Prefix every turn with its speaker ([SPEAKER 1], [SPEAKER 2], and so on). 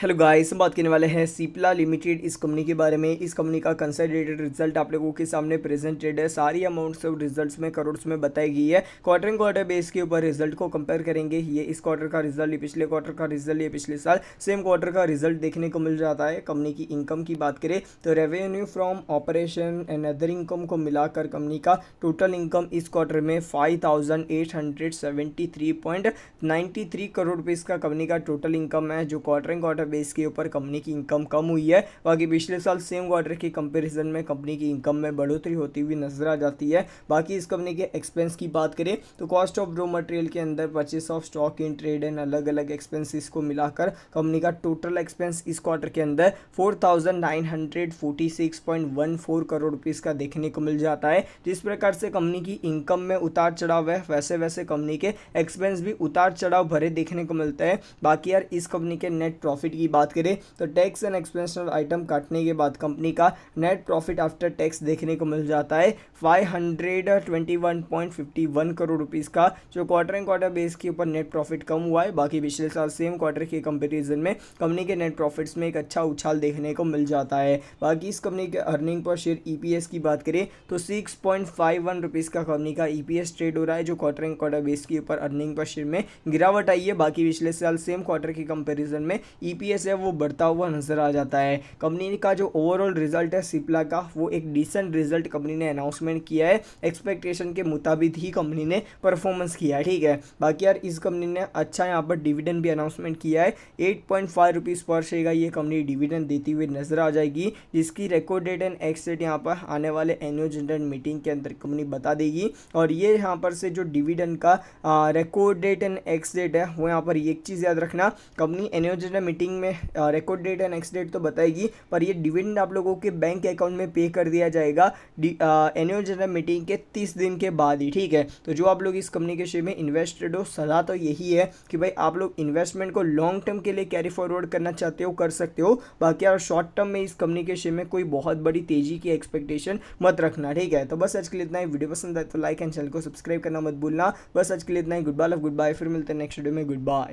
[SPEAKER 1] hello guys हम बात करने वाले हैं सीपला लिमिटेड इस कंपनी के बारे में इस कंपनी का कंसल्टेटेड रिजल्ट आप लोगों के सामने प्रेजेंटेड है सारी अमाउंट्स और रिजल्ट्स में करोड़ में बताई गई है क्वार्टर एंड क्वार्टर बेस के ऊपर रिजल्ट को कंपेयर करेंगे ये इस क्वार्टर का रिजल्ट ये पिछले क्वार्टर का रिजल्ट ये पिछले साल सेम क्वार्टर का रिजल्ट देखने को मिल जाता है कंपनी की इनकम की बात करें तो revenue from operation and other income को मिलाकर कंपनी का टोटल इनकम इस क्वार्टर में फाइव करोड़ रुपये इसका कंपनी का टोटल इनकम है जो क्वार्टर एंड क्वार्टर बेस के ऊपर कंपनी की इनकम कम हुई है बाकी पिछले साल सेम क्वार्टर के कंपेरिजन में कंपनी की इनकम में बढ़ोतरी होती हुई नजर आ जाती है बाकी इस कंपनी के एक्सपेंस की बात करें तो कॉस्ट ऑफ रॉ मटेरियल के अंदर purchase of stock in trade एंड अलग अलग एक्सपेंसिस को मिलाकर कंपनी का टोटल एक्सपेंस इस क्वार्टर के अंदर फोर करोड़ रुपीज़ का देखने को मिल जाता है जिस प्रकार से कंपनी की इनकम में उतार चढ़ाव है वैसे वैसे कंपनी के एक्सपेंस भी उतार चढ़ाव भरे देखने को मिलते हैं बाकी यार इस कंपनी के नेट प्रॉफिट की बात करें तो टैक्स एंड एक्सपेंशनल आइटम काटने के बाद कंपनी का नेट प्रॉफिट आफ्टर टैक्स देखने को मिल जाता है 521.51 करोड़ रुपीज़ का जो क्वार्टर एंड क्वार्टर बेस के ऊपर नेट प्रॉफिट कम हुआ है बाकी पिछले साल सेम क्वार्टर के कंपेरिजन में कंपनी के नेट प्रॉफिट्स में एक अच्छा उछाल देखने को मिल जाता है बाकी इस कंपनी के अर्निंग पर शेयर ई की बात करें तो six point five one rupees का कंपनी का ईपीएस e ट्रेड हो रहा है जो क्वार्टर एंड क्वार्टर बेस के ऊपर अर्निंग पर शेयर में गिरावट आई है बाकी पिछले साल सेम क्वार्टर के कंपेरिजन में ई e ईपीएस है वो बढ़ता हुआ नजर आ जाता है कंपनी का जो ओवरऑल रिजल्ट है सिप्ला का वो एक डिसेंट रिजल्ट कंपनी ने अनाउंसमेंट किया है एक्सपेक्टेशन के मुताबिक ही कंपनी ने परफॉर्मेंस किया है ठीक है बाकी यार इस कंपनी ने अच्छा यहाँ पर डिविडेंड भी अनाउंसमेंट किया है eight point five rupees per share का ये कंपनी डिविडेंड देती हुई नजर आ जाएगी जिसकी रिकॉर्ड डेट एंड एक्सडेट यहाँ पर आने वाले एनुअल जनरल मीटिंग के अंदर कंपनी बता देगी और ये यहाँ पर से जो डिविडेंड का रिकॉर्ड डेट एंड एक्सडेट है वो यहाँ पर एक चीज़ याद रखना company annual general meeting account में रिकॉर्ड डेट है नेक्स्ट डेट तो बताएगी पर ये डिविडेंड आप लोगों के बैंक अकाउंट में पे कर दिया जाएगा एनुअल जनरल मीटिंग के तीस दिन के बाद ही ठीक है तो जो आप लोग इस कंपनी के शेयर में इन्वेस्टेड हो सलाह तो यही है कि भाई आप लोग इन्वेस्टमेंट को लॉन्ग टर्म के लिए कैरी फॉरवर्ड करना चाहते हो कर सकते हो बाकी आप शॉर्ट टर्म में इस कंपनी के शेयर में कोई बहुत बड़ी तेजी की एक्सपेक्टेशन मत रखना ठीक है तो बस आज के लिए इतना ही वीडियो पसंद आए तो लाइक एंड चैनल को सब्सक्राइब करना मत भूलना बस आज के लिए इतना ही goodbye love goodbye फिर मिलते हैं नेक्स्ट वीडियो में गुड बाय